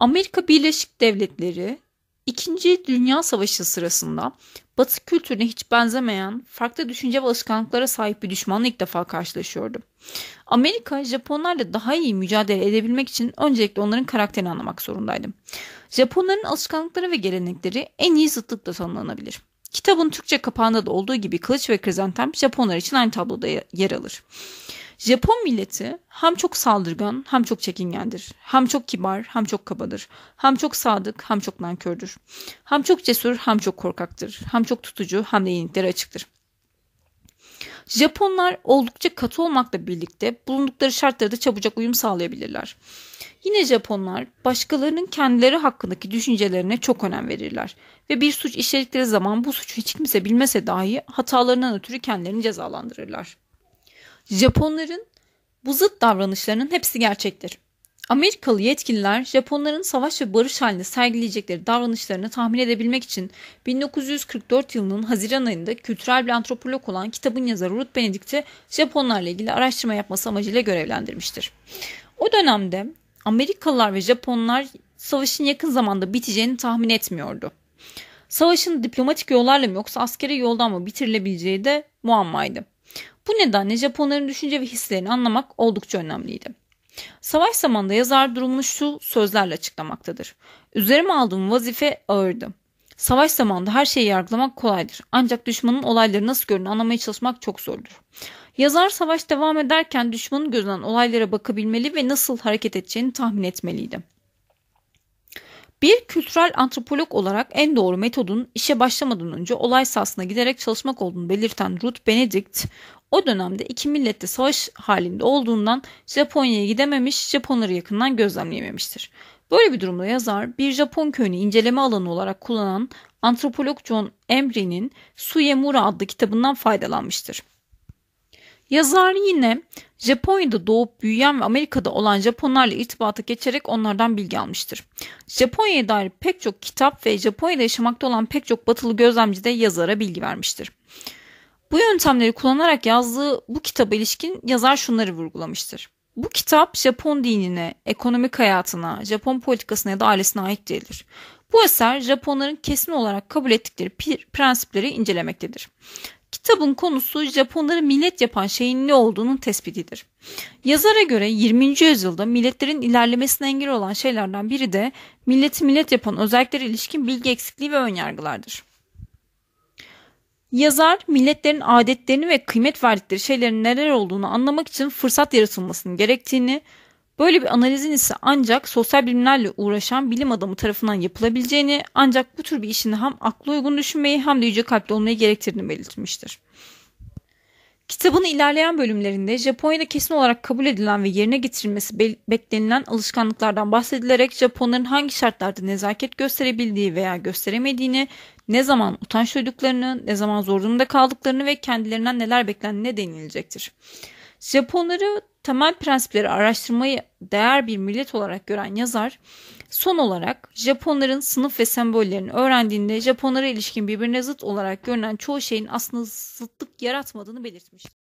Amerika Birleşik Devletleri İkinci Dünya Savaşı sırasında Batı kültürüne hiç benzemeyen farklı düşünce ve alışkanlıklara sahip bir düşmanla ilk defa karşılaşıyordu. Amerika Japonlarla daha iyi mücadele edebilmek için öncelikle onların karakterini anlamak zorundaydı. Japonların alışkanlıkları ve gelenekleri en iyi zıtlıkla tanımlanabilir. Kitabın Türkçe kapağında da olduğu gibi kılıç ve krizantem Japonlar için aynı tabloda yer alır. Japon milleti hem çok saldırgan hem çok çekingendir. Hem çok kibar hem çok kabadır. Hem çok sadık hem çok nankördür. Hem çok cesur hem çok korkaktır. Hem çok tutucu hem de yeniliklere açıktır. Japonlar oldukça katı olmakla birlikte bulundukları şartlara da çabucak uyum sağlayabilirler. Yine Japonlar başkalarının kendileri hakkındaki düşüncelerine çok önem verirler ve bir suç işledikleri zaman bu suçu hiç kimse bilmese dahi hatalarından ötürü kendilerini cezalandırırlar. Japonların bu zıt davranışlarının hepsi gerçektir. Amerikalı yetkililer Japonların savaş ve barış halinde sergileyecekleri davranışlarını tahmin edebilmek için 1944 yılının Haziran ayında kültürel bir antropolog olan kitabın yazarı Ruth Benedict'i Japonlarla ilgili araştırma yapması amacıyla görevlendirmiştir. O dönemde Amerikalılar ve Japonlar savaşın yakın zamanda biteceğini tahmin etmiyordu. Savaşın diplomatik yollarla mı yoksa askeri yoldan mı bitirilebileceği de muammaydı. Bu nedenle Japonların düşünce ve hislerini anlamak oldukça önemliydi. Savaş zamanında yazar durumunu şu sözlerle açıklamaktadır. Üzerime aldığım vazife ağırdı. Savaş zamanında her şeyi yargılamak kolaydır. Ancak düşmanın olayları nasıl göründüğünü anlamaya çalışmak çok zordur. Yazar savaş devam ederken düşmanın gözünden olaylara bakabilmeli ve nasıl hareket edeceğini tahmin etmeliydi. Bir kültürel antropolog olarak en doğru metodun işe başlamadan önce olay sahasına giderek çalışmak olduğunu belirten Ruth Benedict, o dönemde iki millette savaş halinde olduğundan Japonya'ya gidememiş, Japonları yakından gözlemleyememiştir. Böyle bir durumda yazar bir Japon köyünü inceleme alanı olarak kullanan antropolog John Emery'nin Suyemura adlı kitabından faydalanmıştır. Yazar yine Japonya'da doğup büyüyen ve Amerika'da olan Japonlarla irtibata geçerek onlardan bilgi almıştır. Japonya'ya dair pek çok kitap ve Japonya'da yaşamakta olan pek çok batılı gözlemci de yazara bilgi vermiştir. Bu yöntemleri kullanarak yazdığı bu kitaba ilişkin yazar şunları vurgulamıştır. Bu kitap Japon dinine, ekonomik hayatına, Japon politikasına ya da ailesine ait değildir. Bu eser Japonların kesin olarak kabul ettikleri prensipleri incelemektedir. Kitabın konusu Japonları millet yapan şeyin ne olduğunun tespitidir. Yazara göre 20. yüzyılda milletlerin ilerlemesine engel olan şeylerden biri de milleti millet yapan özelliklere ilişkin bilgi eksikliği ve önyargılardır. Yazar milletlerin adetlerini ve kıymet verdikleri şeylerin neler olduğunu anlamak için fırsat yaratılmasının gerektiğini, böyle bir analizin ise ancak sosyal bilimlerle uğraşan bilim adamı tarafından yapılabileceğini, ancak bu tür bir işin hem aklı uygun düşünmeyi hem de yüce kalpli olmayı gerektirdiğini belirtmiştir. Kitabın ilerleyen bölümlerinde Japonya'da kesin olarak kabul edilen ve yerine getirilmesi be- beklenilen alışkanlıklardan bahsedilerek Japonların hangi şartlarda nezaket gösterebildiği veya gösteremediğini, ne zaman utanç duyduklarını, ne zaman zor durumda kaldıklarını ve kendilerinden neler beklendiğine denilecektir. Japonları temel prensipleri araştırmayı değer bir millet olarak gören yazar son olarak Japonların sınıf ve sembollerini öğrendiğinde Japonlara ilişkin birbirine zıt olarak görünen çoğu şeyin aslında zıtlık yaratmadığını belirtmiş.